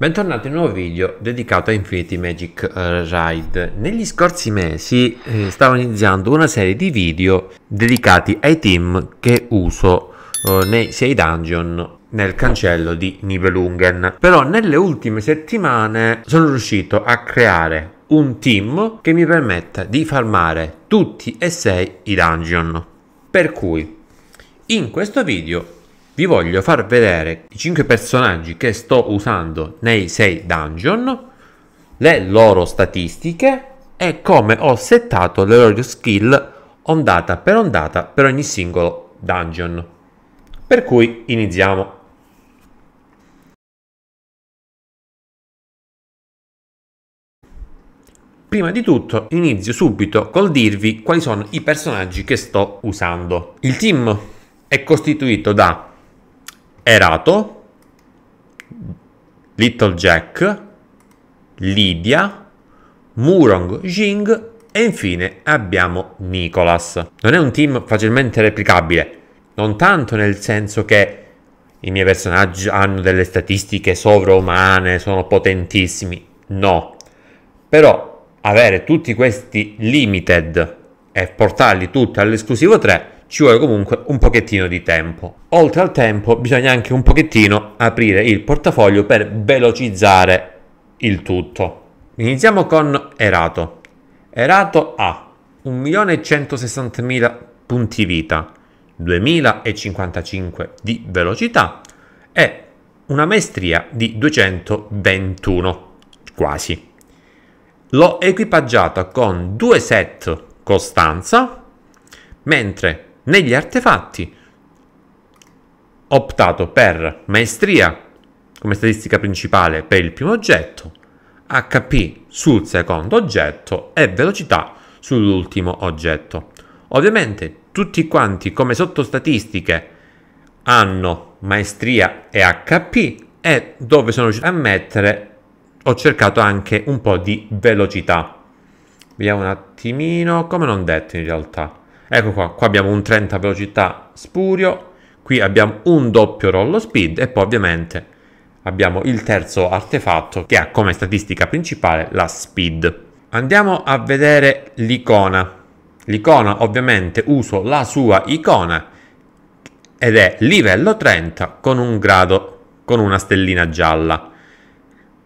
Bentornati in un nuovo video dedicato a Infinity Magic eh, Ride. Negli scorsi mesi eh, stavo iniziando una serie di video dedicati ai team che uso eh, nei 6 dungeon nel cancello di Nibelungen. Però nelle ultime settimane sono riuscito a creare un team che mi permetta di farmare tutti e 6 i dungeon. Per cui in questo video vi voglio far vedere i 5 personaggi che sto usando nei 6 dungeon, le loro statistiche e come ho settato le loro skill ondata per ondata per ogni singolo dungeon. Per cui iniziamo. Prima di tutto inizio subito col dirvi quali sono i personaggi che sto usando. Il team è costituito da Erato, Little Jack, Lydia, Murong Jing e infine abbiamo Nicolas. Non è un team facilmente replicabile, non tanto nel senso che i miei personaggi hanno delle statistiche sovraumane, sono potentissimi, no. Però avere tutti questi limited e portarli tutti all'esclusivo 3 ci vuole comunque un pochettino di tempo. Oltre al tempo bisogna anche un pochettino aprire il portafoglio per velocizzare il tutto. Iniziamo con Erato. Erato ha 1.160.000 punti vita, 2.055 di velocità e una maestria di 221, quasi. L'ho equipaggiata con due set costanza, mentre negli artefatti. Ho optato per maestria come statistica principale per il primo oggetto, HP sul secondo oggetto e velocità sull'ultimo oggetto. Ovviamente tutti quanti come sottostatistiche hanno maestria e HP e dove sono riuscito a mettere ho cercato anche un po' di velocità. Vediamo un attimino, come non detto in realtà. Ecco qua, qua abbiamo un 30 velocità spurio, qui abbiamo un doppio rollo speed e poi ovviamente abbiamo il terzo artefatto che ha come statistica principale la speed. Andiamo a vedere l'icona. L'icona ovviamente uso la sua icona ed è livello 30 con un grado, con una stellina gialla.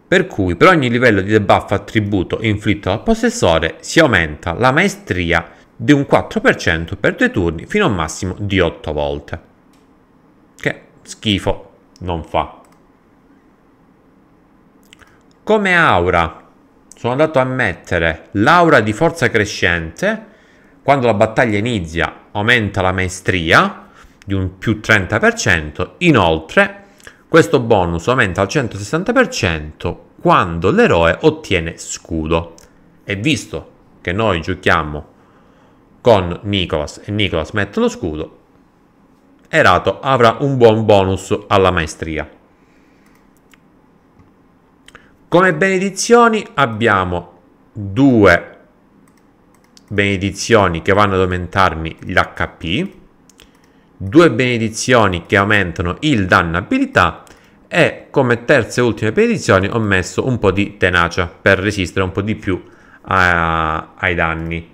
Per cui per ogni livello di debuff attributo inflitto al possessore si aumenta la maestria di di un 4% per due turni fino a un massimo di 8 volte. Che schifo non fa. Come aura sono andato a mettere l'aura di forza crescente, quando la battaglia inizia aumenta la maestria di un più 30%, inoltre questo bonus aumenta al 160% quando l'eroe ottiene scudo. E visto che noi giochiamo con Nicolas e Nicolas mette lo scudo, Erato avrà un buon bonus alla maestria. Come benedizioni abbiamo due benedizioni che vanno ad aumentarmi l'HP, due benedizioni che aumentano il danno abilità e come terza e ultima benedizione ho messo un po' di tenacia per resistere un po' di più a, ai danni.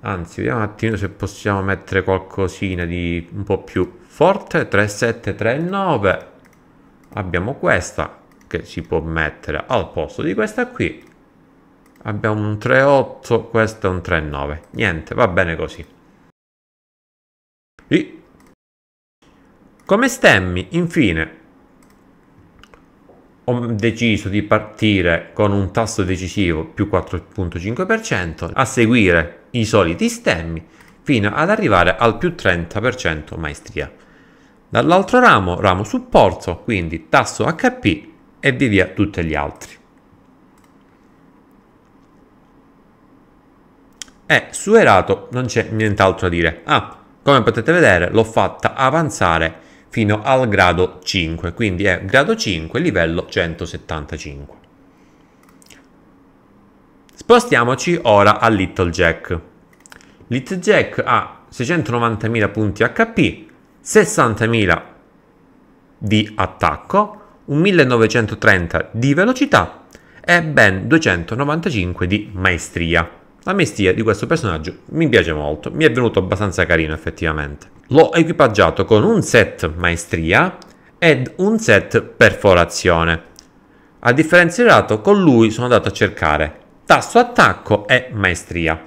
Anzi, vediamo un attimo se possiamo mettere qualcosina di un po' più forte. 3739. Abbiamo questa che si può mettere al posto di questa qui. Abbiamo un 38, questo è un 39. Niente, va bene così. I. Come stemmi, infine, ho deciso di partire con un tasso decisivo più 4.5%, a seguire i soliti stemmi, fino ad arrivare al più 30% maestria. Dall'altro ramo, ramo supporto, quindi tasso HP e via tutti gli altri. E su Erato non c'è nient'altro da dire. Ah, come potete vedere l'ho fatta avanzare fino al grado 5, quindi è grado 5, livello 175. Spostiamoci ora a Little Jack. Little Jack ha 690.000 punti HP, 60.000 di attacco, 1930 di velocità e ben 295 di maestria. La maestria di questo personaggio mi piace molto, mi è venuto abbastanza carino effettivamente. L'ho equipaggiato con un set maestria ed un set perforazione. A differenziato con lui sono andato a cercare Tasto attacco e maestria.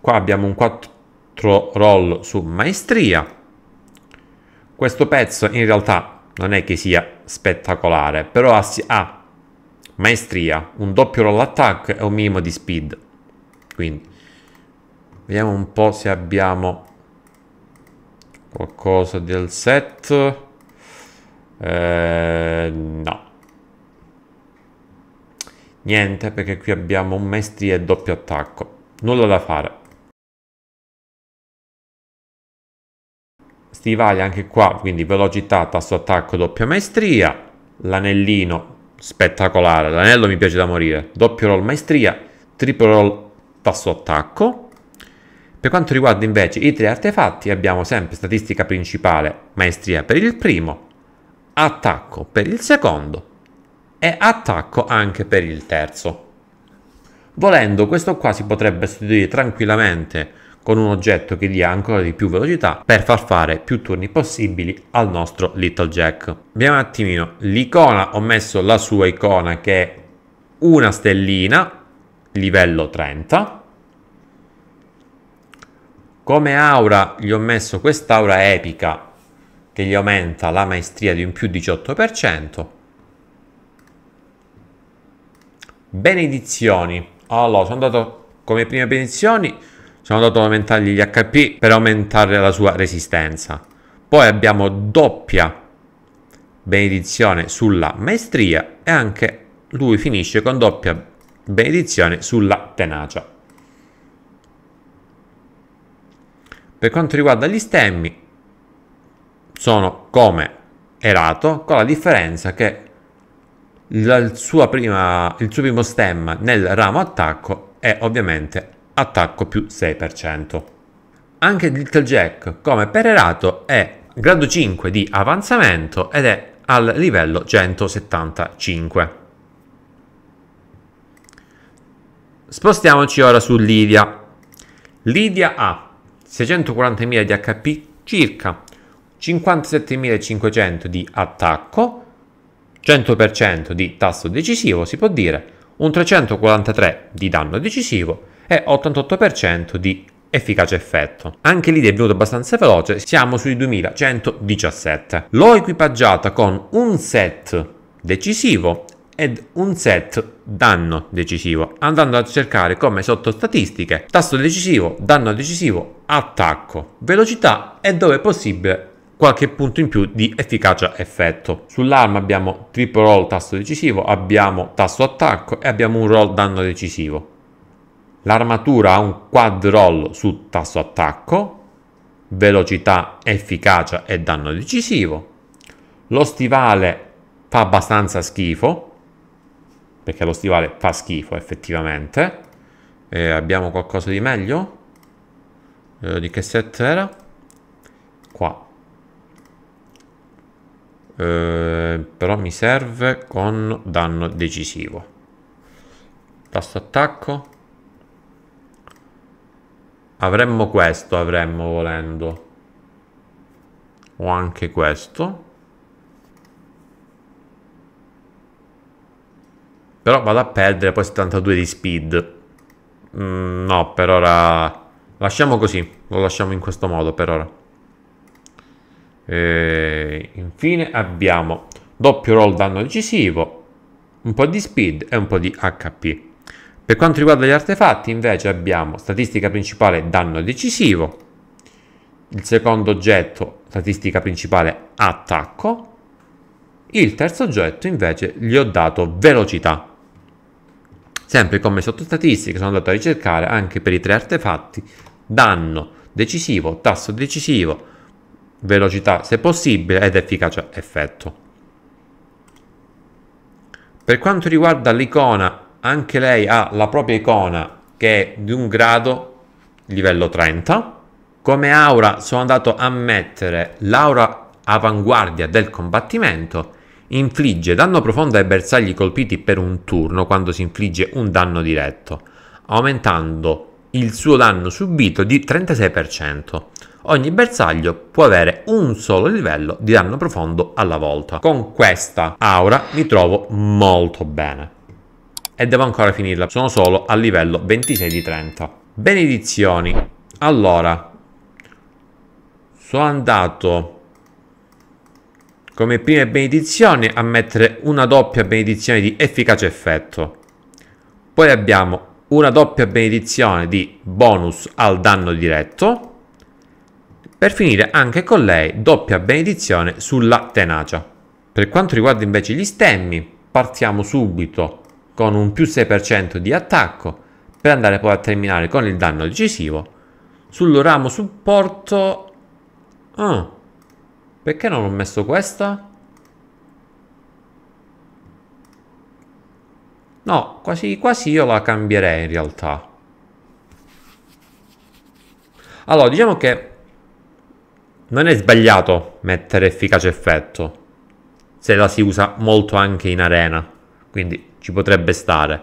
Qua abbiamo un 4 roll su maestria. Questo pezzo in realtà non è che sia spettacolare, però ha, ha maestria, un doppio roll attack e un minimo di speed. Quindi vediamo un po' se abbiamo qualcosa del set. Eh, no. Niente, perché qui abbiamo un mestri e doppio attacco. Nulla da fare. Stivali anche qua, quindi velocità, tasso attacco, doppia maestria. L'anellino, spettacolare, l'anello mi piace da morire. Doppio roll maestria, triplo roll tasso attacco. Per quanto riguarda invece i tre artefatti abbiamo sempre statistica principale maestria per il primo, attacco per il secondo e attacco anche per il terzo. Volendo questo qua si potrebbe sostituire tranquillamente con un oggetto che dia ancora di più velocità per far fare più turni possibili al nostro Little Jack. Vediamo un attimino, l'icona ho messo la sua icona che è una stellina, livello 30. Come aura gli ho messo quest'aura epica che gli aumenta la maestria di un più 18%. benedizioni. Allora, sono andato come prime benedizioni, sono andato ad aumentargli gli HP per aumentare la sua resistenza. Poi abbiamo doppia benedizione sulla maestria e anche lui finisce con doppia benedizione sulla tenacia. Per quanto riguarda gli stemmi, sono come erato, con la differenza che il suo, prima, il suo primo stemma nel ramo attacco è ovviamente attacco più 6%. Anche Little Jack come pererato è grado 5 di avanzamento ed è al livello 175. Spostiamoci ora su Lidia. Lidia ha 640.000 di HP circa, 57.500 di attacco 100% di tasso decisivo si può dire, un 343 di danno decisivo e 88% di efficace effetto. Anche lì è venuto abbastanza veloce, siamo sui 2117. L'ho equipaggiata con un set decisivo ed un set danno decisivo, andando a cercare come sottostatistiche tasso decisivo, danno decisivo, attacco, velocità e dove possibile qualche punto in più di efficacia effetto. Sull'arma abbiamo triple roll tasto decisivo, abbiamo tasto attacco e abbiamo un roll danno decisivo. L'armatura ha un quad roll su tasto attacco, velocità, efficacia e danno decisivo. Lo stivale fa abbastanza schifo, perché lo stivale fa schifo effettivamente. E eh, abbiamo qualcosa di meglio? Eh, di che set era? Qua eh, però mi serve con danno decisivo tasto attacco avremmo questo avremmo volendo o anche questo però vado a perdere poi 72 di speed mm, no per ora lasciamo così lo lasciamo in questo modo per ora eh, infine abbiamo doppio roll danno decisivo, un po' di speed e un po' di HP. Per quanto riguarda gli artefatti invece abbiamo statistica principale danno decisivo, il secondo oggetto statistica principale attacco, il terzo oggetto invece gli ho dato velocità. Sempre come sottostatistica sono andato a ricercare anche per i tre artefatti danno decisivo, tasso decisivo, velocità se possibile ed efficacia effetto. Per quanto riguarda l'icona, anche lei ha la propria icona che è di un grado livello 30. Come aura sono andato a mettere l'aura avanguardia del combattimento, infligge danno profondo ai bersagli colpiti per un turno quando si infligge un danno diretto, aumentando il suo danno subito di 36%. Ogni bersaglio può avere un solo livello di danno profondo alla volta. Con questa aura mi trovo molto bene. E devo ancora finirla, sono solo al livello 26 di 30. Benedizioni. Allora, sono andato come prime benedizioni a mettere una doppia benedizione di efficace effetto. Poi abbiamo una doppia benedizione di bonus al danno diretto per finire anche con lei doppia benedizione sulla tenacia. Per quanto riguarda invece gli stemmi, partiamo subito con un più 6% di attacco per andare poi a terminare con il danno decisivo. Sul ramo supporto... Ah, perché non ho messo questa? No, quasi, quasi io la cambierei in realtà. Allora, diciamo che non è sbagliato mettere efficace effetto se la si usa molto anche in arena, quindi ci potrebbe stare.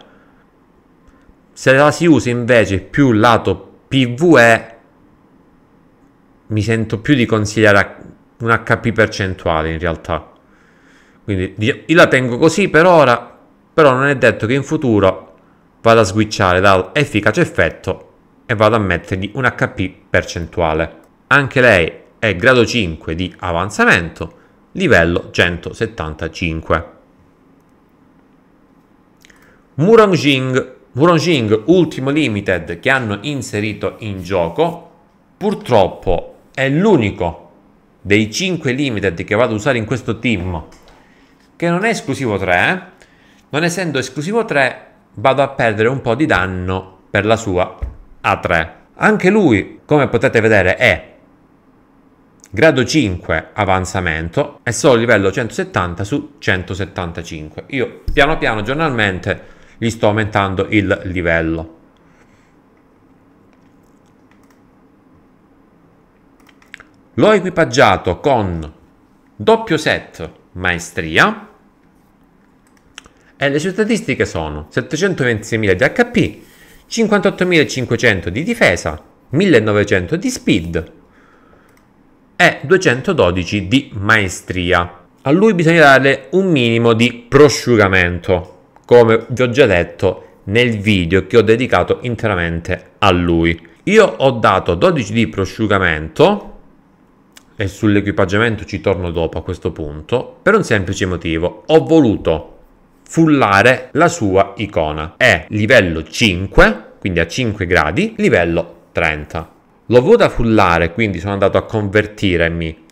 Se la si usa invece più lato PvE, mi sento più di consigliare un HP percentuale in realtà. Quindi io la tengo così per ora, però non è detto che in futuro vada a switchare dal efficace effetto e vada a mettergli un HP percentuale. Anche lei e grado 5 di avanzamento, livello 175. Murangjing, Murangjing Ultimo Limited che hanno inserito in gioco, purtroppo è l'unico dei 5 limited che vado ad usare in questo team che non è esclusivo 3 eh. non essendo esclusivo 3 vado a perdere un po' di danno per la sua A3 anche lui come potete vedere è grado 5 avanzamento è solo livello 170 su 175. Io piano piano giornalmente gli sto aumentando il livello. L'ho equipaggiato con doppio set maestria e le sue statistiche sono 726.000 di HP, 58.500 di difesa, 1.900 di speed e 212 di maestria. A lui bisogna dare un minimo di prosciugamento, come vi ho già detto nel video che ho dedicato interamente a lui. Io ho dato 12 di prosciugamento e sull'equipaggiamento ci torno dopo a questo punto, per un semplice motivo. Ho voluto fullare la sua icona. È livello 5, quindi a 5 gradi, livello 30. L'ho voluta fullare, quindi sono andato a convertirmi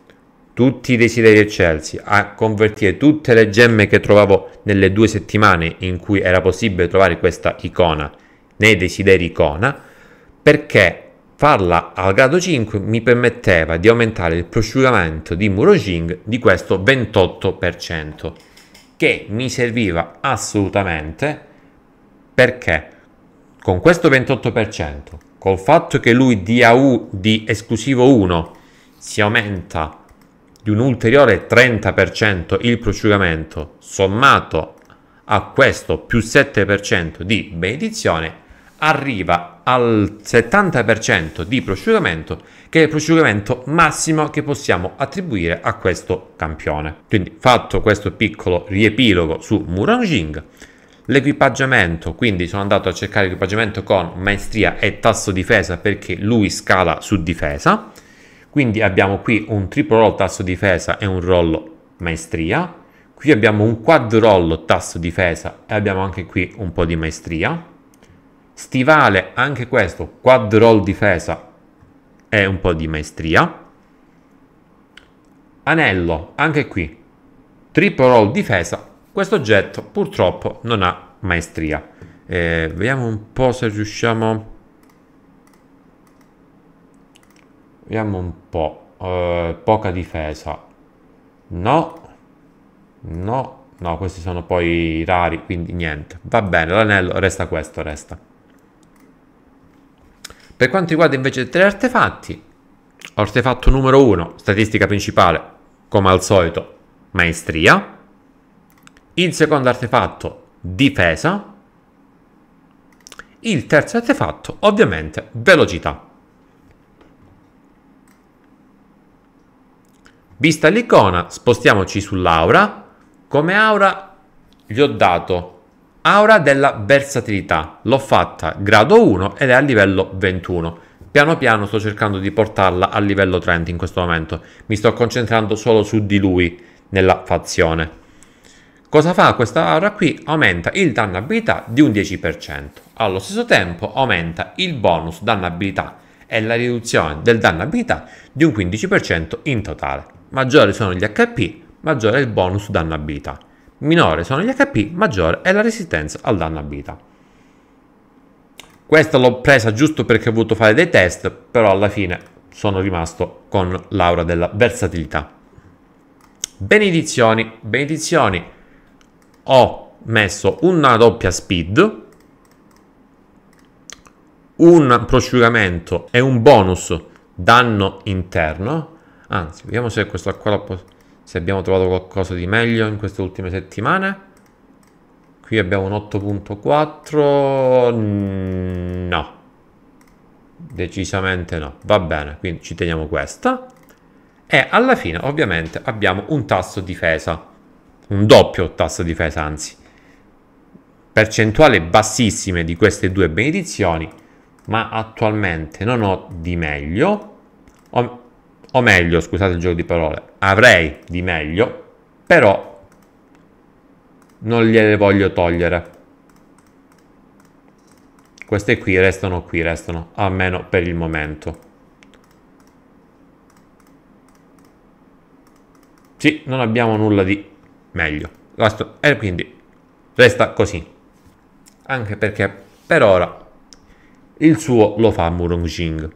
tutti i desideri eccelsi, a convertire tutte le gemme che trovavo nelle due settimane in cui era possibile trovare questa icona nei desideri icona, perché farla al grado 5 mi permetteva di aumentare il prosciugamento di Muro Jing di questo 28%, che mi serviva assolutamente perché con questo 28% col fatto che lui dia U di esclusivo 1 si aumenta di un ulteriore 30% il prosciugamento sommato a questo più 7% di benedizione arriva al 70% di prosciugamento che è il prosciugamento massimo che possiamo attribuire a questo campione quindi fatto questo piccolo riepilogo su Muranjing L'equipaggiamento, quindi sono andato a cercare l'equipaggiamento con maestria e tasso difesa perché lui scala su difesa. Quindi abbiamo qui un triplo roll tasso difesa e un roll maestria. Qui abbiamo un quad roll tasso difesa e abbiamo anche qui un po' di maestria. Stivale, anche questo, quad roll difesa e un po' di maestria. Anello, anche qui, triplo roll difesa questo oggetto purtroppo non ha maestria. Eh, vediamo un po' se riusciamo... Vediamo un po'. Eh, poca difesa. No. No. No, questi sono poi rari, quindi niente. Va bene, l'anello resta questo, resta. Per quanto riguarda invece tre artefatti, artefatto numero 1, statistica principale, come al solito, maestria il secondo artefatto difesa, il terzo artefatto ovviamente velocità. Vista l'icona, spostiamoci sull'aura. Come aura gli ho dato aura della versatilità. L'ho fatta grado 1 ed è a livello 21. Piano piano sto cercando di portarla a livello 30 in questo momento. Mi sto concentrando solo su di lui nella fazione. Cosa fa questa aura qui? Aumenta il danno abilità di un 10%. Allo stesso tempo aumenta il bonus danno abilità e la riduzione del danno abilità di un 15% in totale. Maggiori sono gli HP, maggiore è il bonus danno abilità. Minore sono gli HP, maggiore è la resistenza al danno abilità. Questa l'ho presa giusto perché ho voluto fare dei test, però alla fine sono rimasto con l'aura della versatilità. Benedizioni, benedizioni ho messo una doppia speed, un prosciugamento e un bonus danno interno. Anzi, vediamo se questo qua se abbiamo trovato qualcosa di meglio in queste ultime settimane. Qui abbiamo un 8.4, mm, no, decisamente no, va bene, quindi ci teniamo questa. E alla fine ovviamente abbiamo un tasso difesa un doppio tasso di difesa, anzi, percentuale bassissime di queste due benedizioni, ma attualmente non ho di meglio, o, o meglio, scusate il gioco di parole, avrei di meglio, però non gliele voglio togliere. Queste qui restano qui, restano, almeno per il momento. Sì, non abbiamo nulla di meglio. E quindi resta così. Anche perché per ora il suo lo fa Murong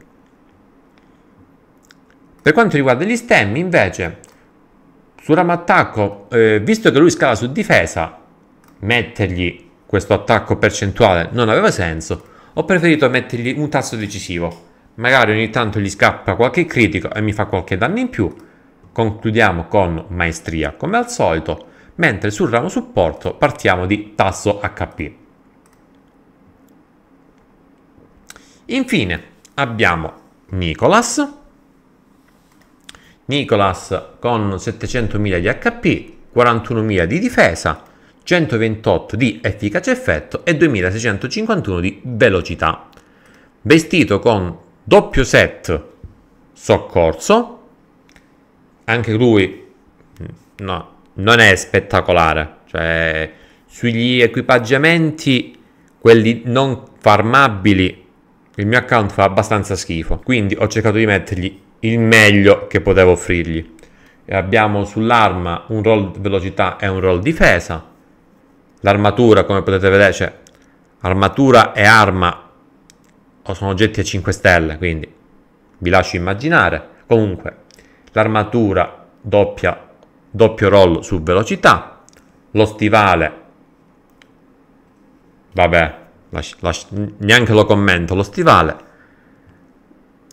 Per quanto riguarda gli stemmi, invece, sul ramo attacco, eh, visto che lui scala su difesa, mettergli questo attacco percentuale non aveva senso. Ho preferito mettergli un tasso decisivo. Magari ogni tanto gli scappa qualche critico e mi fa qualche danno in più. Concludiamo con maestria, come al solito mentre sul ramo supporto partiamo di tasso HP. Infine abbiamo Nicolas, Nicolas con 700.000 di HP, 41.000 di difesa, 128 di efficace effetto e 2651 di velocità. Vestito con doppio set soccorso, anche lui no, non è spettacolare. Cioè, sugli equipaggiamenti, quelli non farmabili, il mio account fa abbastanza schifo. Quindi ho cercato di mettergli il meglio che potevo offrirgli. E abbiamo sull'arma un roll velocità e un roll difesa. L'armatura, come potete vedere, cioè armatura e arma sono oggetti a 5 stelle, quindi vi lascio immaginare. Comunque, l'armatura doppia doppio roll su velocità, lo stivale, vabbè, lasci, lasci, neanche lo commento, lo stivale,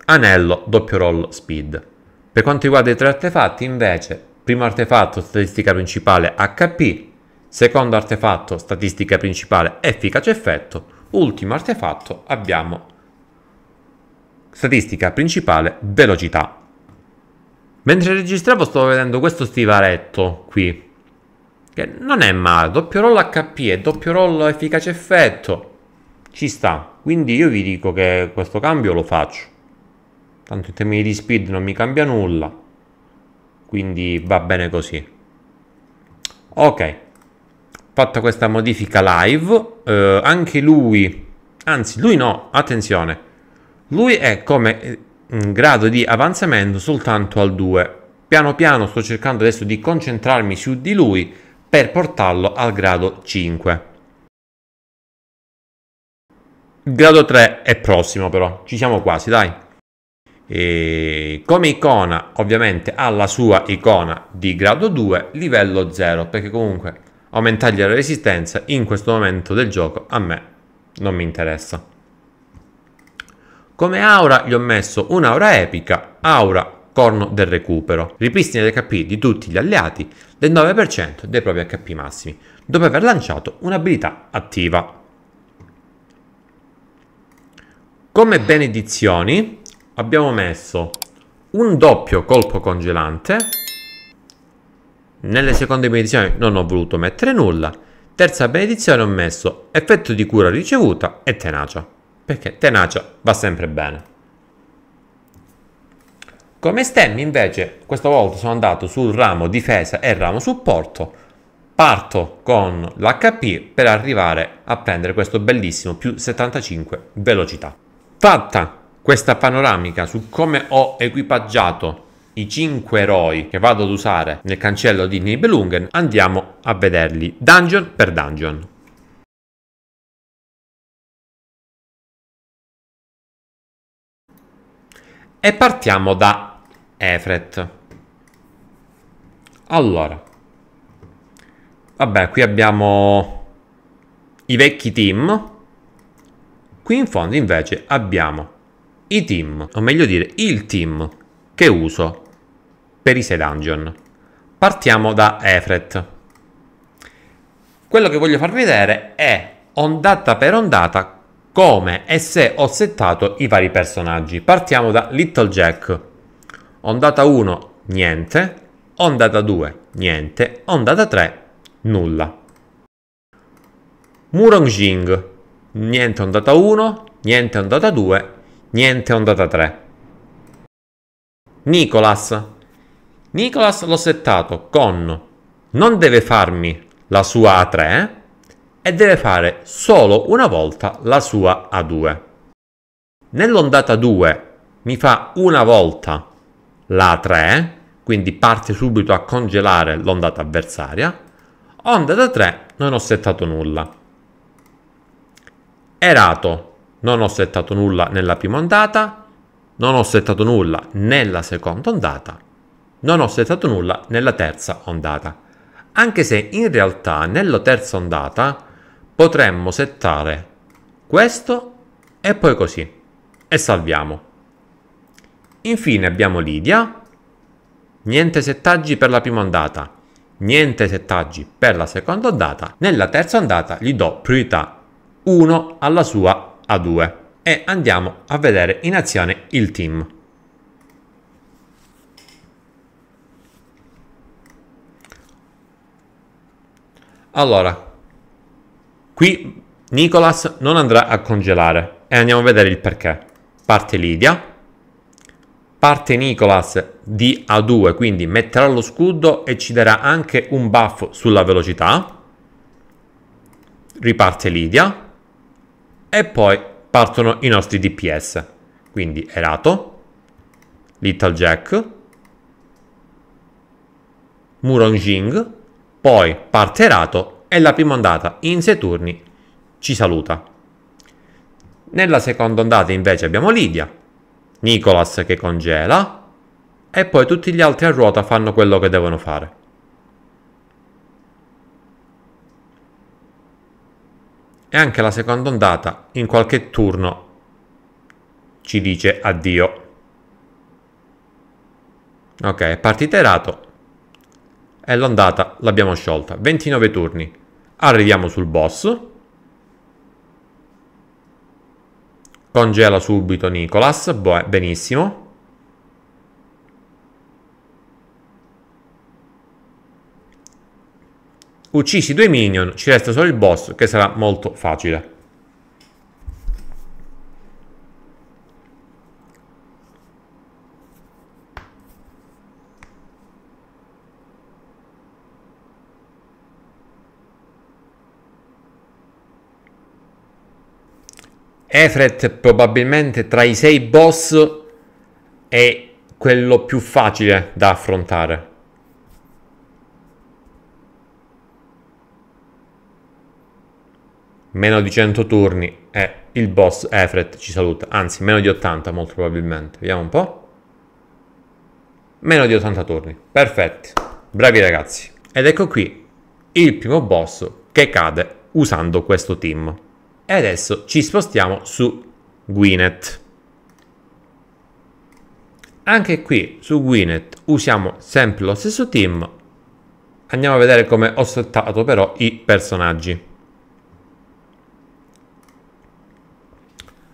anello, doppio roll, speed. Per quanto riguarda i tre artefatti, invece, primo artefatto, statistica principale HP, secondo artefatto, statistica principale efficace effetto, ultimo artefatto abbiamo statistica principale velocità. Mentre registravo stavo vedendo questo stivaletto qui, che non è male, doppio roll HP e doppio roll efficace effetto, ci sta. Quindi io vi dico che questo cambio lo faccio. Tanto in termini di speed non mi cambia nulla, quindi va bene così. Ok, fatta questa modifica live, eh, anche lui, anzi lui no, attenzione, lui è come grado di avanzamento soltanto al 2. Piano piano sto cercando adesso di concentrarmi su di lui per portarlo al grado 5. grado 3 è prossimo però, ci siamo quasi dai. E come icona ovviamente ha la sua icona di grado 2, livello 0, perché comunque aumentargli la resistenza in questo momento del gioco a me non mi interessa. Come aura gli ho messo un'aura epica, aura corno del recupero, ripristina dei HP di tutti gli alleati del 9% dei propri HP massimi, dopo aver lanciato un'abilità attiva. Come benedizioni abbiamo messo un doppio colpo congelante. Nelle seconde benedizioni non ho voluto mettere nulla. Terza benedizione ho messo effetto di cura ricevuta e tenacia perché tenacia va sempre bene. Come stemmi invece, questa volta sono andato sul ramo difesa e ramo supporto, parto con l'HP per arrivare a prendere questo bellissimo più 75 velocità. Fatta questa panoramica su come ho equipaggiato i 5 eroi che vado ad usare nel cancello di Nibelungen, andiamo a vederli dungeon per dungeon. E partiamo da Efret. Allora, vabbè, qui abbiamo i vecchi team. Qui in fondo invece abbiamo i team, o meglio dire il team che uso per i 6 dungeon. Partiamo da Efret. Quello che voglio farvi vedere è ondata per ondata come e se ho settato i vari personaggi. Partiamo da Little Jack. Ondata 1, niente. Ondata 2, niente. Ondata 3, nulla. Murong Jing. niente ondata 1, niente ondata 2, niente ondata 3. Nicolas. Nicolas l'ho settato con non deve farmi la sua A3, e deve fare solo una volta la sua A2. Nell'ondata 2 mi fa una volta la A3, quindi parte subito a congelare l'ondata avversaria. Ondata 3 non ho settato nulla. Erato non ho settato nulla nella prima ondata, non ho settato nulla nella seconda ondata, non ho settato nulla nella terza ondata. Anche se in realtà nella terza ondata potremmo settare questo e poi così e salviamo. Infine abbiamo Lidia, niente settaggi per la prima ondata, niente settaggi per la seconda ondata. Nella terza ondata gli do priorità 1 alla sua A2 e andiamo a vedere in azione il team. Allora, Qui Nicolas non andrà a congelare e andiamo a vedere il perché. Parte Lidia, parte Nicolas di A2, quindi metterà lo scudo e ci darà anche un buff sulla velocità. Riparte Lidia e poi partono i nostri DPS. Quindi Erato, Little Jack, Murongjing, poi parte Erato e la prima ondata in sei turni ci saluta. Nella seconda ondata invece abbiamo Lidia, Nicolas che congela e poi tutti gli altri a ruota fanno quello che devono fare. E anche la seconda ondata in qualche turno ci dice addio. Ok, partita erato e l'andata l'abbiamo sciolta. 29 turni. Arriviamo sul boss. Congela subito Nicolas, Boh, eh, benissimo. Uccisi due minion, ci resta solo il boss che sarà molto facile. Efret probabilmente tra i sei boss è quello più facile da affrontare. Meno di 100 turni e eh, il boss Efret ci saluta, anzi meno di 80 molto probabilmente, vediamo un po'. Meno di 80 turni, perfetti, bravi ragazzi. Ed ecco qui il primo boss che cade usando questo team. E adesso ci spostiamo su Gwyneth. Anche qui su Gwyneth usiamo sempre lo stesso team. Andiamo a vedere come ho settato però i personaggi.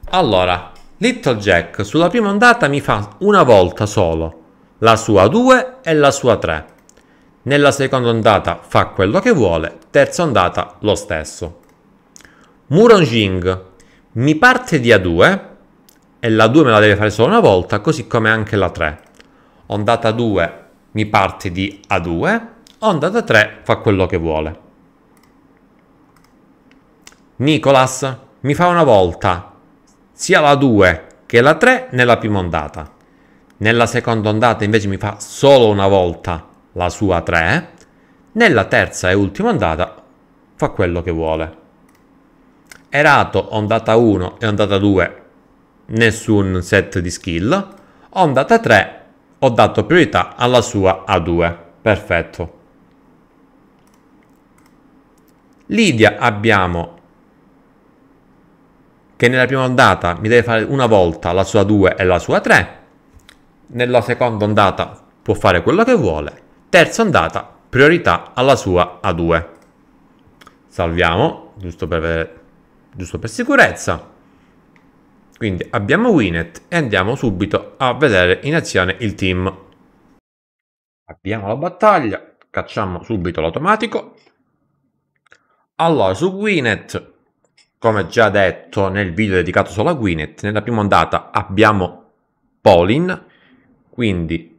Allora, Little Jack sulla prima ondata mi fa una volta solo la sua 2 e la sua 3. Nella seconda ondata fa quello che vuole, terza ondata lo stesso. Muronjing mi parte di A2 e la 2 me la deve fare solo una volta, così come anche la 3. Ondata 2 mi parte di A2, ondata 3 fa quello che vuole. Nicolas mi fa una volta sia la 2 che la 3 nella prima ondata. Nella seconda ondata invece mi fa solo una volta la sua 3. Nella terza e ultima ondata fa quello che vuole. Erato ondata 1 e ondata 2 nessun set di skill, ondata 3 ho dato priorità alla sua A2, perfetto. Lidia abbiamo che nella prima ondata mi deve fare una volta la sua 2 e la sua 3, nella seconda ondata può fare quello che vuole, terza ondata priorità alla sua A2. Salviamo, giusto per vedere giusto per sicurezza. Quindi abbiamo Winet e andiamo subito a vedere in azione il team. Abbiamo la battaglia, cacciamo subito l'automatico. Allora, su Winet, come già detto nel video dedicato solo a Winet, nella prima ondata abbiamo Polin, quindi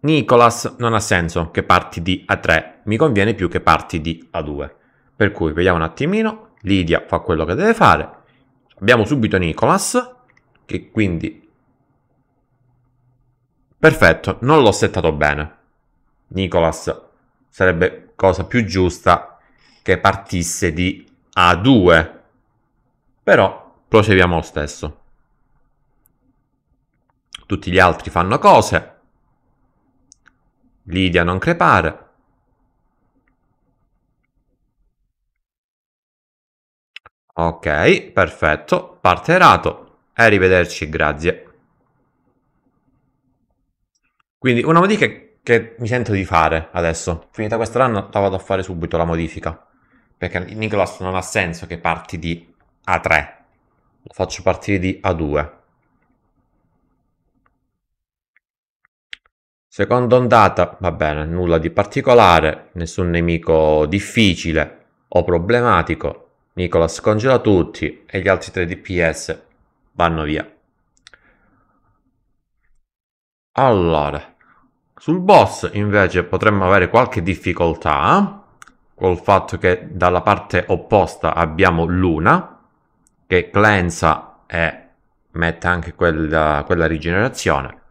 Nicolas non ha senso che parti di A3, mi conviene più che parti di A2. Per cui vediamo un attimino. Lidia fa quello che deve fare. Abbiamo subito Nicolas, che quindi... Perfetto, non l'ho settato bene. Nicolas sarebbe cosa più giusta che partisse di A2. Però procediamo lo stesso. Tutti gli altri fanno cose. Lidia non crepare. Ok, perfetto, parte errato. E arrivederci, grazie. Quindi una modifica che mi sento di fare adesso. Finita quest'anno la vado a fare subito la modifica. Perché Nicolas non ha senso che parti di A3. Lo faccio partire di A2. Seconda ondata, va bene, nulla di particolare, nessun nemico difficile o problematico, Nicola scongela tutti e gli altri 3 DPS vanno via. Allora, sul boss invece potremmo avere qualche difficoltà eh? col fatto che dalla parte opposta abbiamo Luna che cleansa e mette anche quella, quella rigenerazione.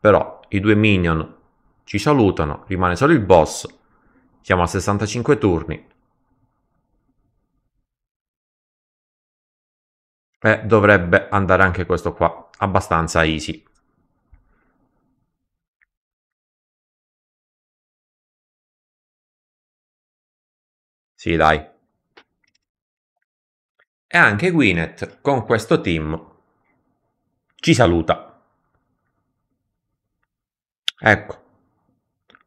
Però i due minion ci salutano, rimane solo il boss. Siamo a 65 turni, e eh, dovrebbe andare anche questo qua abbastanza easy. Sì, dai. E anche Gwyneth con questo team ci saluta. Ecco.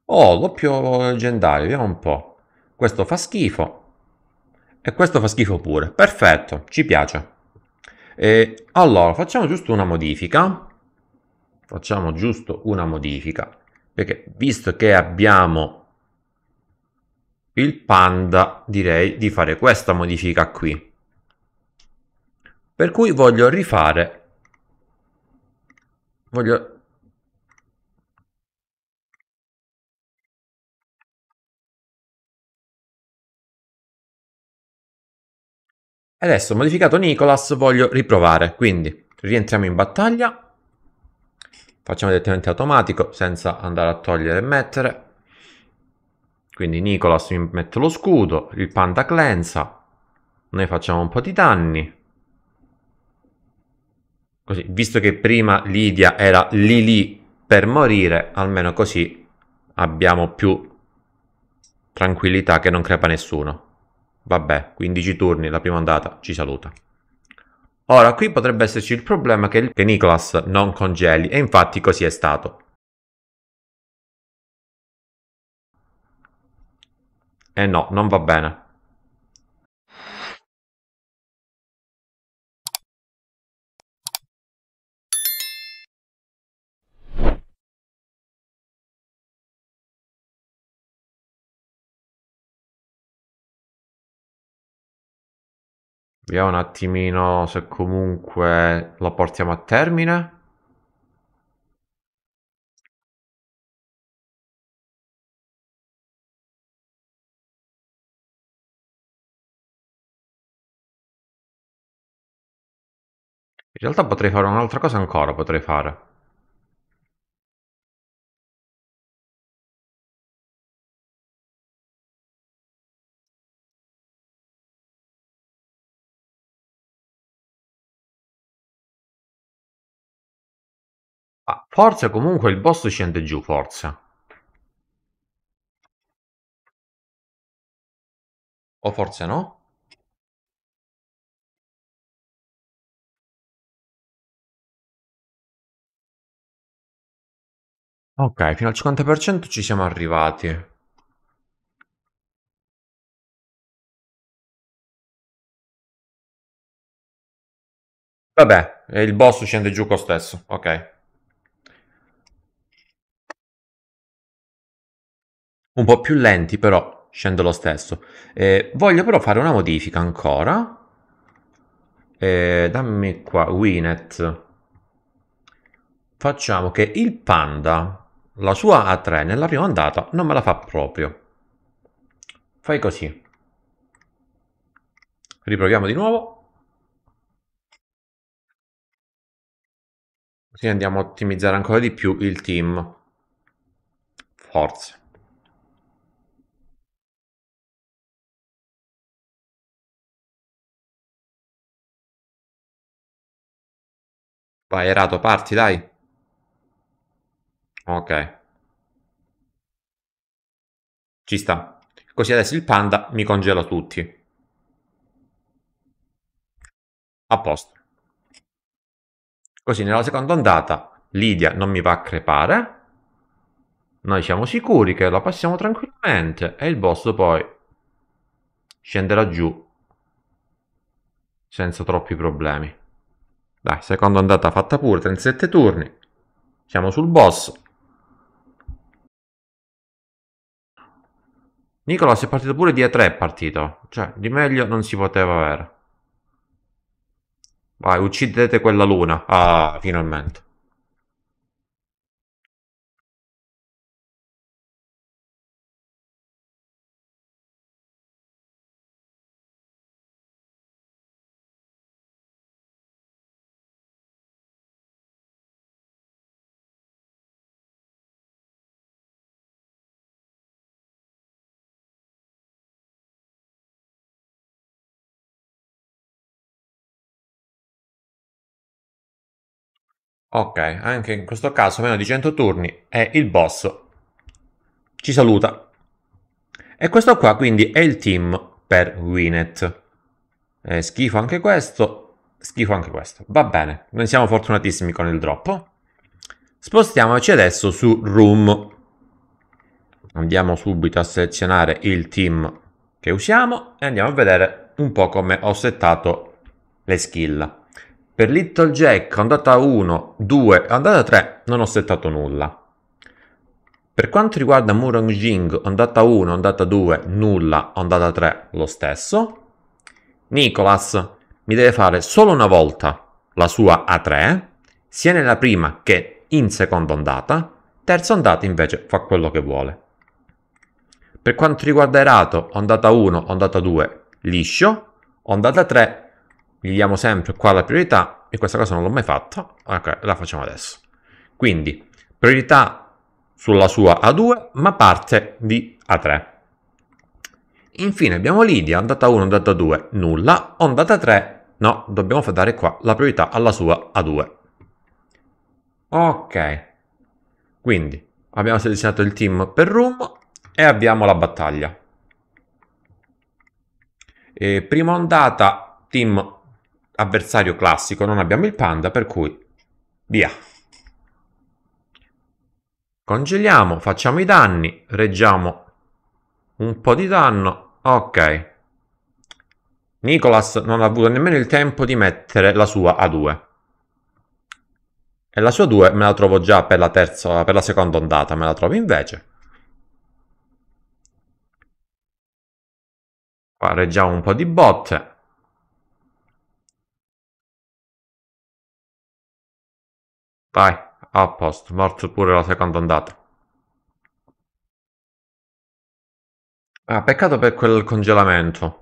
Oh, doppio leggendario, vediamo un po'. Questo fa schifo. E questo fa schifo pure. Perfetto, ci piace. E allora, facciamo giusto una modifica. Facciamo giusto una modifica. Perché visto che abbiamo il panda, direi di fare questa modifica qui. Per cui voglio rifare... Voglio Adesso modificato Nicolas voglio riprovare, quindi rientriamo in battaglia, facciamo direttamente automatico senza andare a togliere e mettere, quindi Nicolas mi mette lo scudo, il panda clensa, noi facciamo un po' di danni, così, visto che prima Lidia era lì lì per morire, almeno così abbiamo più tranquillità che non crepa nessuno. Vabbè, 15 turni, la prima andata ci saluta. Ora, qui potrebbe esserci il problema che il Niklas non congeli, e infatti così è stato. E eh no, non va bene. Vediamo un attimino se comunque la portiamo a termine. In realtà potrei fare un'altra cosa ancora, potrei fare. Forse comunque il boss scende giù, forza. O forse no? Ok, fino al 50% ci siamo arrivati. Vabbè, il boss scende giù lo stesso, ok. un po' più lenti però scendo lo stesso. Eh, voglio però fare una modifica ancora. Eh, dammi qua, Winet. Facciamo che il panda, la sua A3 nella prima andata, non me la fa proprio. Fai così. Riproviamo di nuovo. Così andiamo a ottimizzare ancora di più il team. Forza. Vai, Erato, parti, dai. Ok. Ci sta. Così adesso il panda mi congela tutti. A posto. Così nella seconda ondata Lidia non mi va a crepare. Noi siamo sicuri che la passiamo tranquillamente e il boss poi scenderà giù senza troppi problemi. Dai, seconda andata fatta pure, 37 turni. Siamo sul boss. Nicolas è partito pure di a 3 è partito. Cioè, di meglio non si poteva avere. Vai, uccidete quella luna. Ah, finalmente. Ok, anche in questo caso meno di 100 turni e il boss ci saluta. E questo qua quindi è il team per Winnet. È schifo anche questo, schifo anche questo. Va bene, noi siamo fortunatissimi con il drop. Spostiamoci adesso su Room. Andiamo subito a selezionare il team che usiamo e andiamo a vedere un po' come ho settato le skill. Per Little Jack, andata 1, 2, andata 3, non ho settato nulla. Per quanto riguarda Murong Jing, ondata 1, ondata 2, nulla, ondata 3, lo stesso. Nicolas mi deve fare solo una volta la sua A3, sia nella prima che in seconda ondata. Terza ondata invece fa quello che vuole. Per quanto riguarda Erato, ondata 1, ondata 2, liscio. Ondata 3, gli diamo sempre qua la priorità e questa cosa non l'ho mai fatta, ok, la facciamo adesso. Quindi priorità sulla sua A2 ma parte di A3. Infine abbiamo Lidia, ondata 1, ondata 2, nulla, ondata 3, no, dobbiamo dare qua la priorità alla sua A2. Ok, quindi abbiamo selezionato il team per room e abbiamo la battaglia. E prima ondata team avversario classico, non abbiamo il panda, per cui via. Congeliamo, facciamo i danni, reggiamo un po' di danno, ok. Nicolas non ha avuto nemmeno il tempo di mettere la sua A2. E la sua 2 me la trovo già per la, terza, per la seconda ondata, me la trovo invece. Qua reggiamo un po' di botte. Vai, a posto, morso pure la seconda ondata. Ah, peccato per quel congelamento.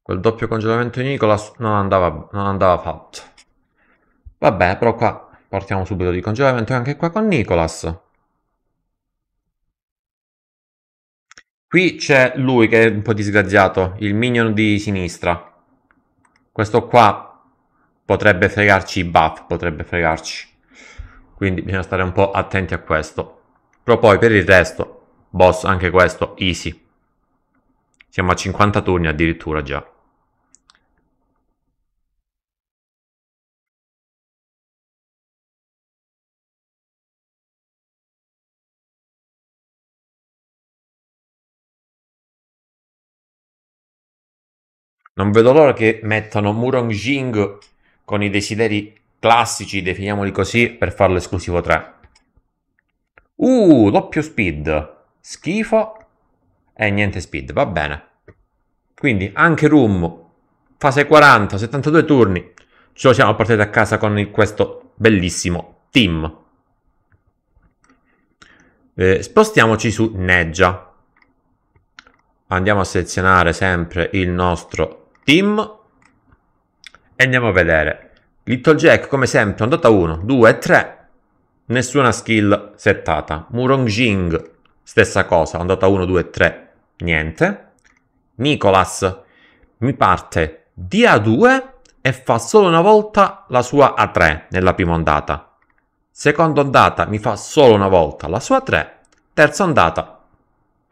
Quel doppio congelamento di Nicolas non andava, non andava fatto. Vabbè, però qua partiamo subito di congelamento anche qua con Nicolas. Qui c'è lui che è un po' disgraziato, il minion di sinistra. Questo qua potrebbe fregarci i buff, potrebbe fregarci. Quindi bisogna stare un po' attenti a questo. Però poi per il resto, boss, anche questo, easy. Siamo a 50 turni addirittura già. Non vedo l'ora che mettano Murong Jing con i desideri classici, definiamoli così, per farlo esclusivo 3. Uh, doppio speed, schifo e eh, niente speed, va bene. Quindi anche room, fase 40, 72 turni, ce lo siamo portati a casa con il, questo bellissimo team. Eh, spostiamoci su Neggia. Andiamo a selezionare sempre il nostro team e andiamo a vedere. Little Jack come sempre andata 1, 2 3, nessuna skill settata. Murong Jing stessa cosa, andata 1, 2 3, niente. Nicholas, mi parte di a 2 e fa solo una volta la sua A3 nella prima ondata. Seconda ondata mi fa solo una volta la sua a 3, terza ondata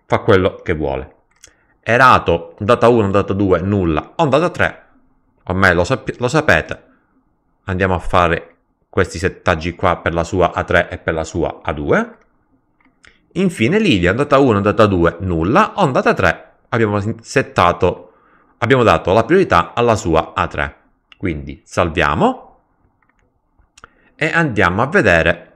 fa quello che vuole. Erato, ondata 1, ondata 2, nulla, ondata 3, ormai lo, sap- lo sapete, andiamo a fare questi settaggi qua per la sua A3 e per la sua A2. Infine Lilia, ondata 1, ondata 2, nulla, ondata 3, abbiamo settato, abbiamo dato la priorità alla sua A3. Quindi salviamo e andiamo a vedere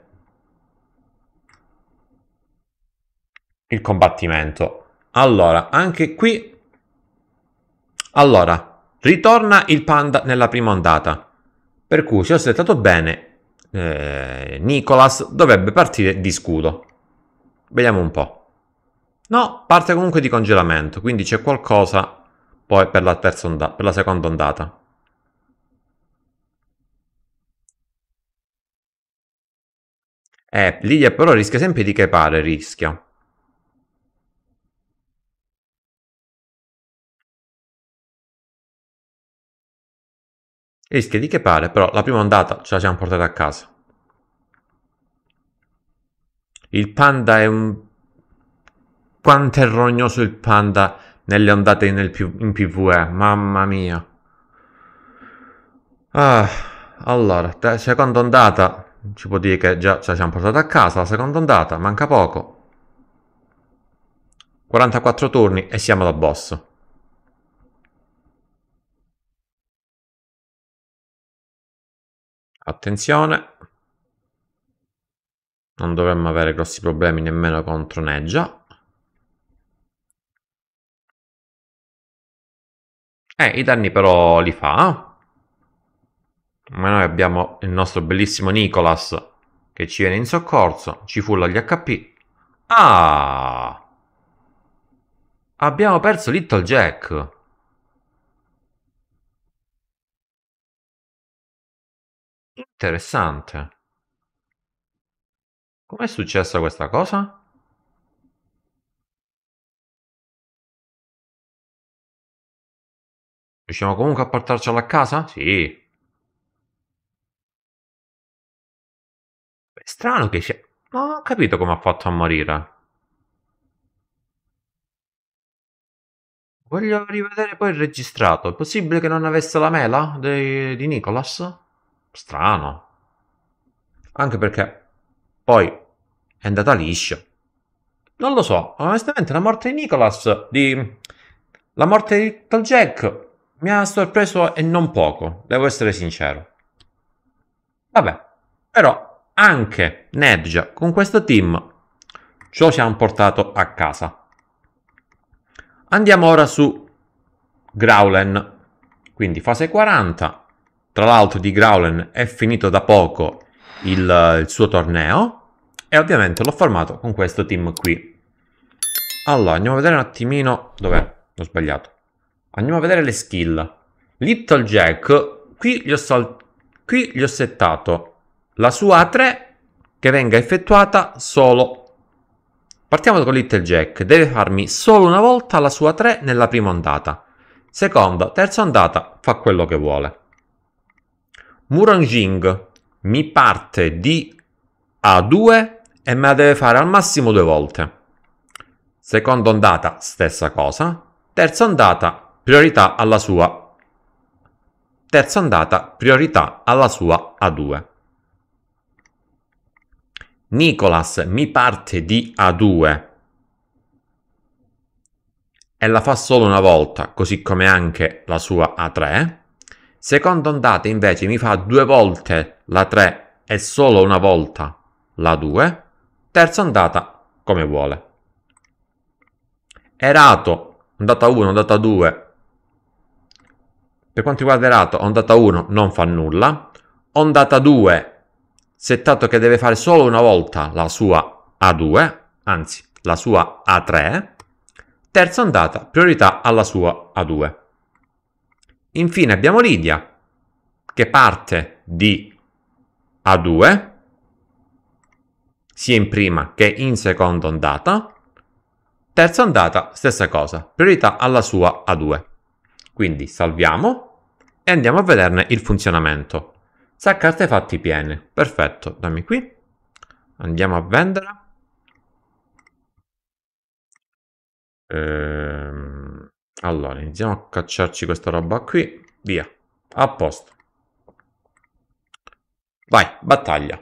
il combattimento. Allora, anche qui, allora, ritorna il panda nella prima ondata. Per cui, se ho settato bene, eh, Nicolas dovrebbe partire di scudo. Vediamo un po'. No, parte comunque di congelamento, quindi c'è qualcosa poi per la, terza onda- per la seconda ondata. Eh, Lidia però rischia sempre di crepare, rischio. Rischia di che pare, però la prima ondata ce la siamo portata a casa. Il panda è un... Quanto è rognoso il panda nelle ondate in, P- in PvE, eh. mamma mia. Ah, allora, te- seconda ondata, ci può dire che già ce la siamo portata a casa, la seconda ondata, manca poco. 44 turni e siamo da boss. Attenzione. Non dovremmo avere grossi problemi nemmeno contro Neggia. Eh, i danni però li fa. Ma noi abbiamo il nostro bellissimo Nicolas che ci viene in soccorso, ci fulla gli HP. Ah! Abbiamo perso Little Jack. Interessante. Com'è successa questa cosa? Riusciamo comunque a portarcela a casa? Sì. È strano che sia... Non ho capito come ha fatto a morire. Voglio rivedere poi il registrato. È possibile che non avesse la mela di, di Nicholas? Strano. Anche perché poi è andata liscia. Non lo so, onestamente la morte di Nicholas, di... la morte di Little Jack mi ha sorpreso e non poco, devo essere sincero. Vabbè, però anche Nebja con questo team ciò lo siamo portato a casa. Andiamo ora su Growlen, quindi fase 40, tra l'altro di Graulen è finito da poco il, il suo torneo e ovviamente l'ho formato con questo team qui. Allora, andiamo a vedere un attimino... Dov'è? Ho sbagliato. Andiamo a vedere le skill. Little Jack, qui gli ho, sal... qui gli ho settato la sua A3 che venga effettuata solo. Partiamo con Little Jack. Deve farmi solo una volta la sua 3 nella prima ondata. Seconda, terza ondata, fa quello che vuole. Muranjing mi parte di A2 e me la deve fare al massimo due volte. Seconda ondata, stessa cosa. Terza ondata, priorità alla sua. Terza ondata, priorità alla sua A2. Nicolas mi parte di A2 e la fa solo una volta, così come anche la sua A3. Seconda ondata invece mi fa due volte la 3 e solo una volta la 2. Terza ondata come vuole. Erato, ondata 1, ondata 2. Per quanto riguarda Erato, ondata 1 non fa nulla. Ondata 2, settato che deve fare solo una volta la sua A2, anzi la sua A3. Terza ondata, priorità alla sua A2. Infine abbiamo Lidia, che parte di A2, sia in prima che in seconda ondata. Terza ondata, stessa cosa, priorità alla sua A2. Quindi salviamo e andiamo a vederne il funzionamento. Sacca artefatti pieni, perfetto, dammi qui. Andiamo a vendere. Ehm... Allora, iniziamo a cacciarci questa roba qui. Via. A posto. Vai, battaglia.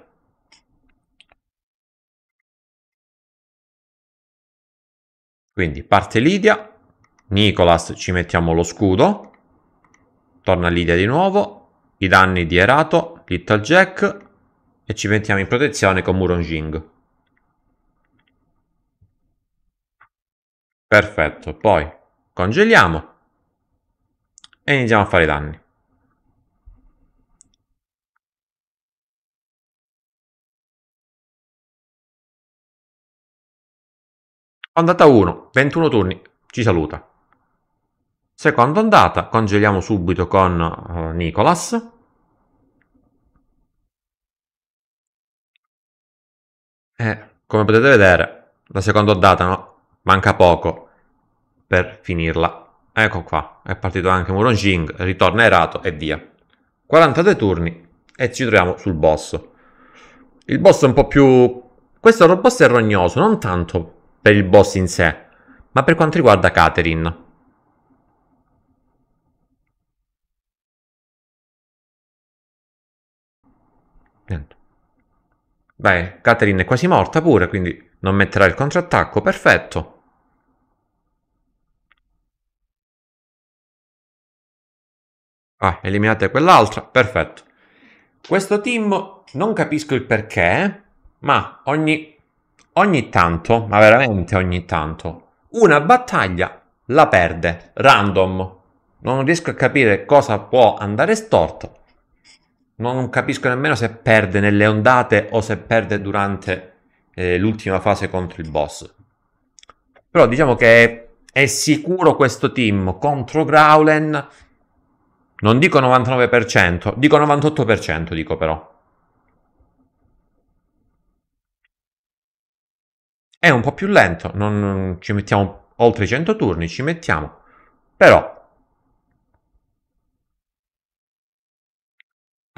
Quindi parte Lidia. Nicolas ci mettiamo lo scudo. Torna Lidia di nuovo. I danni di Erato, Little Jack. E ci mettiamo in protezione con Muronjing. Perfetto, poi congeliamo e iniziamo a fare i danni. Ondata 1, 21 turni, ci saluta. Seconda ondata, congeliamo subito con uh, Nicolas. E eh, come potete vedere, la seconda ondata no? manca poco, per finirla. Ecco qua, è partito anche Muron Jing, ritorna Erato e via. 42 turni e ci troviamo sul boss. Il boss è un po' più... Questo boss è rognoso, non tanto per il boss in sé, ma per quanto riguarda Catherine. Niente. Beh, Catherine è quasi morta pure, quindi non metterà il contrattacco, perfetto. Ah, eliminate quell'altra, perfetto. Questo team non capisco il perché, ma ogni, ogni tanto, ma veramente ogni tanto, una battaglia la perde, random. Non riesco a capire cosa può andare storto. Non capisco nemmeno se perde nelle ondate o se perde durante eh, l'ultima fase contro il boss. Però diciamo che è sicuro questo team contro Growlen non dico 99%, dico 98% dico però. È un po' più lento, non ci mettiamo oltre i 100 turni, ci mettiamo. Però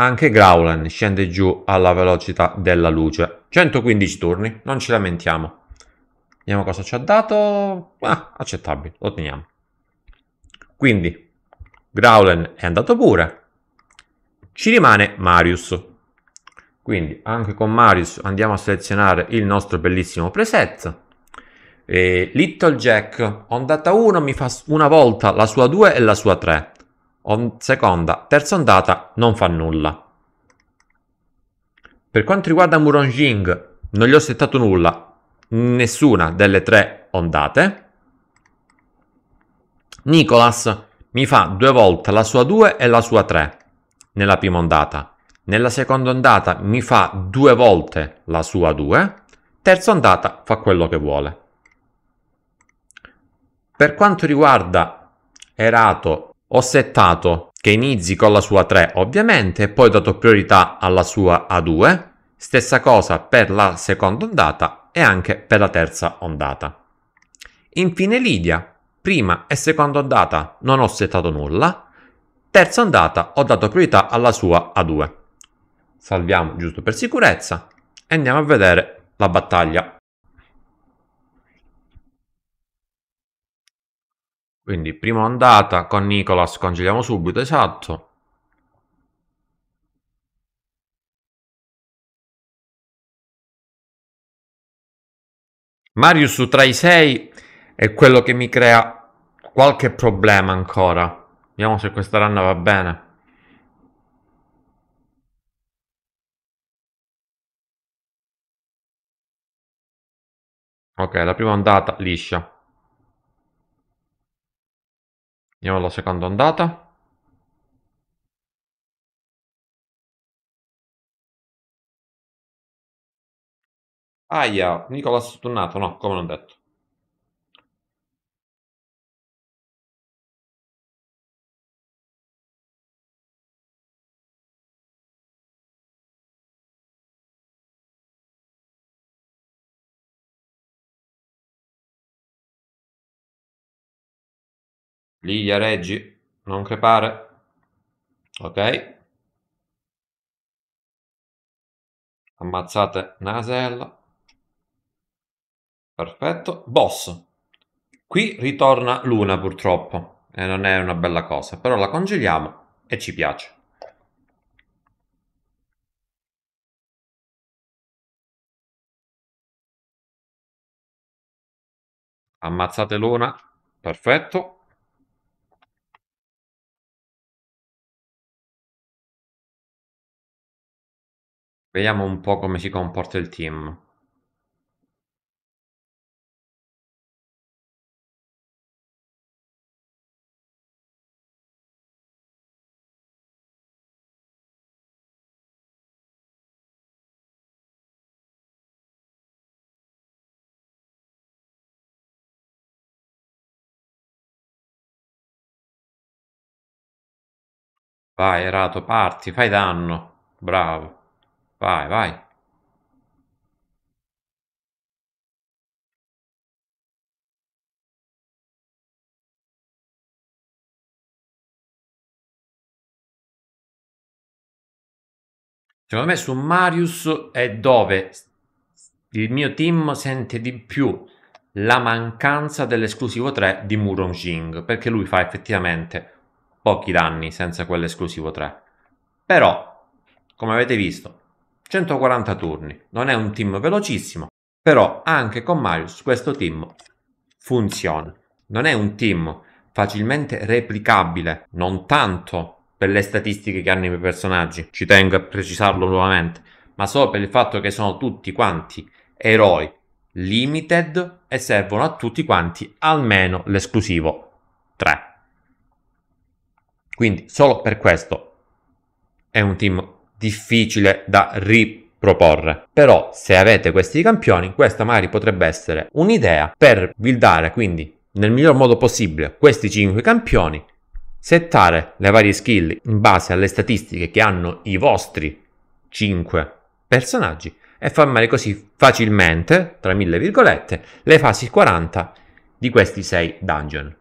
Anche Growlan scende giù alla velocità della luce. 115 turni, non ci lamentiamo. Vediamo cosa ci ha dato. Ah, accettabile, lo teniamo. Quindi, Growlen è andato pure. Ci rimane Marius. Quindi anche con Marius andiamo a selezionare il nostro bellissimo preset. E Little Jack, ondata 1 mi fa una volta la sua 2 e la sua 3. On seconda, terza ondata non fa nulla. Per quanto riguarda Muronjing, non gli ho settato nulla, nessuna delle tre ondate. Nicolas mi fa due volte la sua 2 e la sua 3 nella prima ondata. Nella seconda ondata mi fa due volte la sua 2. Terza ondata fa quello che vuole. Per quanto riguarda Erato, ho settato che inizi con la sua 3 ovviamente e poi ho dato priorità alla sua A2. Stessa cosa per la seconda ondata e anche per la terza ondata. Infine Lidia, Prima e seconda ondata non ho settato nulla. Terza ondata ho dato priorità alla sua A2. Salviamo giusto per sicurezza e andiamo a vedere la battaglia. Quindi prima ondata con Nicolas congeliamo subito, esatto. Marius tra i 6 è quello che mi crea qualche problema ancora. Vediamo se questa run va bene. Ok, la prima ondata liscia. Andiamo alla seconda ondata. Aia, Nicola ha stunnato, no, come non detto. Liglia Reggi, non crepare Ok. Ammazzate Nasella. Perfetto. Boss. Qui ritorna Luna purtroppo. E non è una bella cosa. Però la congeliamo e ci piace. Ammazzate Luna. Perfetto. Vediamo un po' come si comporta il team. Vai, Erato, parti, fai danno. Bravo. Vai, vai. Secondo me su Marius è dove il mio team sente di più la mancanza dell'esclusivo 3 di Murongjing, perché lui fa effettivamente pochi danni senza quell'esclusivo 3. Però, come avete visto, 140 turni. Non è un team velocissimo, però anche con Marius questo team funziona. Non è un team facilmente replicabile, non tanto per le statistiche che hanno i miei personaggi, ci tengo a precisarlo nuovamente, ma solo per il fatto che sono tutti quanti eroi limited e servono a tutti quanti almeno l'esclusivo 3. Quindi solo per questo è un team difficile da riproporre proporre. Però se avete questi campioni, questa magari potrebbe essere un'idea per buildare quindi nel miglior modo possibile questi 5 campioni, settare le varie skill in base alle statistiche che hanno i vostri 5 personaggi e farmare così facilmente, tra mille virgolette, le fasi 40 di questi 6 dungeon.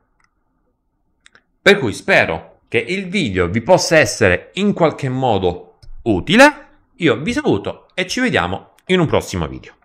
Per cui spero che il video vi possa essere in qualche modo utile. Io vi saluto e ci vediamo in un prossimo video.